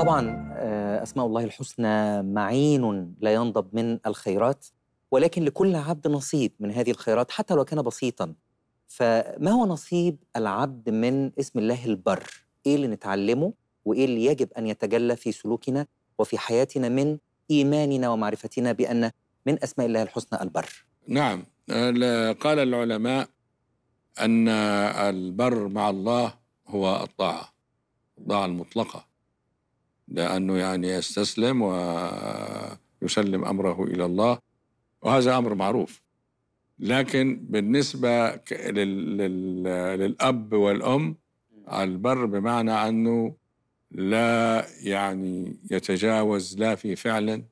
طبعا آه، أسماء الله الحسنى معين لا ينضب من الخيرات ولكن لكل عبد نصيب من هذه الخيرات حتى لو كان بسيطا فما هو نصيب العبد من اسم الله البر؟ إيه اللي نتعلمه وإيه اللي يجب أن يتجلى في سلوكنا وفي حياتنا من إيماننا ومعرفتنا بأن من أسماء الله الحسنى البر نعم قال العلماء أن البر مع الله هو الطاعة الطاعة المطلقة لأنه يعني يستسلم ويسلم أمره إلى الله وهذا أمر معروف لكن بالنسبة للأب والأم البر بمعنى أنه لا يعني يتجاوز لا في فعل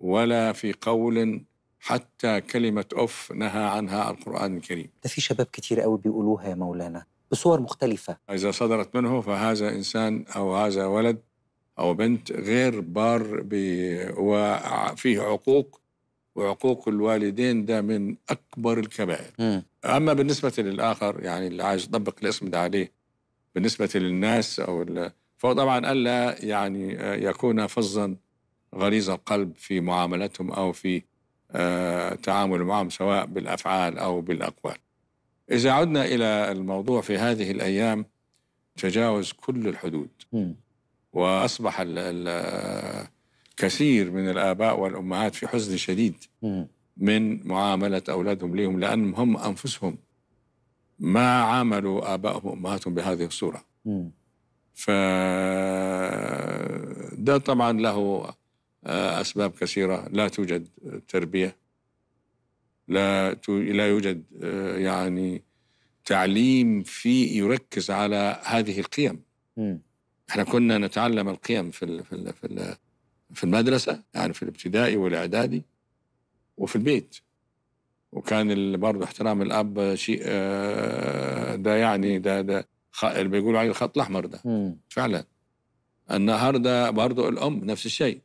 ولا في قول حتى كلمة أف نهى عنها القرآن الكريم ده في شباب كتير قوي بيقولوها يا مولانا بصور مختلفة إذا صدرت منه فهذا إنسان أو هذا ولد أو بنت غير بار وفيه عقوق وعقوق الوالدين ده من أكبر الكبائر أما بالنسبة للآخر يعني اللي عايز يطبق الاسم ده عليه بالنسبة للناس أو فهو طبعا ألا يعني آه، يكون فظا غليظ القلب في معاملتهم أو في آه، تعامل معهم سواء بالأفعال أو بالأقوال إذا عدنا إلى الموضوع في هذه الأيام تجاوز كل الحدود م. واصبح ال كثير من الاباء والامهات في حزن شديد من معامله اولادهم لهم لانهم هم انفسهم ما عاملوا ابائهم وامهاتهم بهذه الصوره ف ده طبعا له آه، اسباب كثيره لا توجد تربيه لا لا يوجد آه، يعني تعليم في يركز على هذه القيم احنا كنا نتعلم القيم في الـ في الـ في, الـ في المدرسه يعني في الابتدائي والاعدادي وفي البيت وكان برضه احترام الاب شيء آه، ده يعني ده ده اللي بيقولوا عليه الخط الاحمر ده م. فعلا النهارده برضه الام نفس الشيء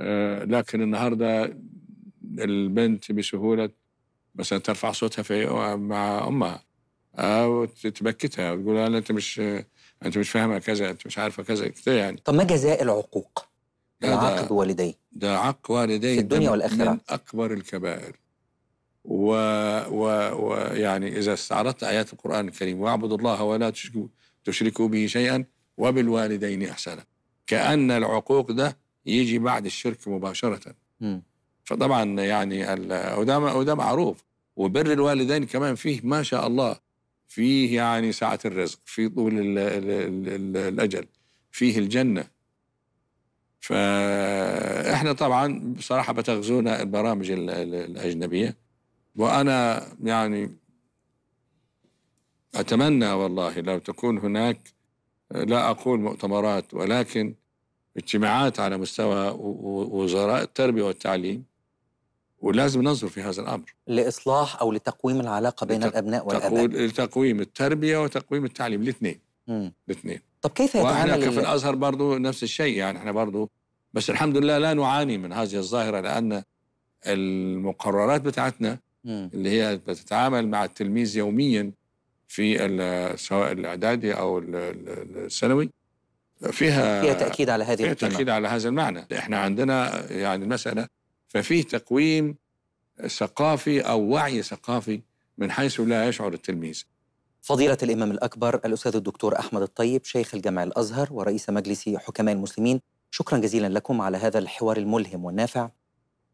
آه، لكن النهارده البنت بسهوله مثلا ترفع صوتها في مع امها او آه، تبكتها وتقول انا انت مش انت مش فاهمه كذا انت مش عارفه كذا كده يعني طب ما جزاء العقوق ده عقد والديه ده عق والديه في الدنيا والاخره من اكبر الكبائر ويعني و و يعني اذا استعرضت ايات القران الكريم واعبدوا الله ولا تشركوا تشركوا به شيئا وبالوالدين احسانا كان العقوق ده يجي بعد الشرك مباشره م. فطبعا يعني وده وده معروف وبر الوالدين كمان فيه ما شاء الله فيه يعني سعة الرزق في طول الـ الـ الـ الـ الأجل فيه الجنة فإحنا طبعا بصراحة بتغزونا البرامج الـ الـ الأجنبية وأنا يعني أتمنى والله لو تكون هناك لا أقول مؤتمرات ولكن اجتماعات على مستوى وزراء التربية والتعليم ولازم ننظر في هذا الامر لاصلاح او لتقويم العلاقه بين لتق... الابناء والاباء لتقويم التربيه وتقويم التعليم الاثنين الاثنين طب كيف يتعامل واحنا في الازهر برضه نفس الشيء يعني احنا برضه بس الحمد لله لا نعاني من هذه الظاهره لان المقررات بتاعتنا مم. اللي هي بتتعامل مع التلميذ يوميا في سواء الاعدادي او الثانوي فيها فيها تاكيد على هذه فيها تاكيد على هذا المعنى احنا عندنا يعني المساله ففيه تقويم ثقافي أو وعي ثقافي من حيث لا يشعر التلميذ فضيلة الإمام الأكبر الأستاذ الدكتور أحمد الطيب شيخ الجامع الأزهر ورئيس مجلس حكماء المسلمين شكرا جزيلا لكم على هذا الحوار الملهم والنافع